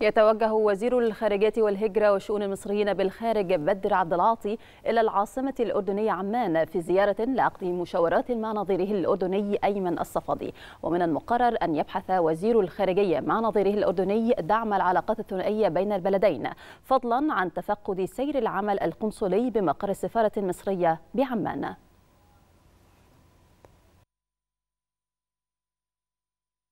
يتوجه وزير الخارجية والهجرة وشؤون المصريين بالخارج بدر عبد العاطي إلى العاصمة الأردنية عمان في زيارة لعقد مشاورات مع نظيره الأردني أيمن الصفدي ومن المقرر أن يبحث وزير الخارجية مع نظيره الأردني دعم العلاقات الثنائية بين البلدين فضلا عن تفقد سير العمل القنصلي بمقر السفارة المصرية بعمان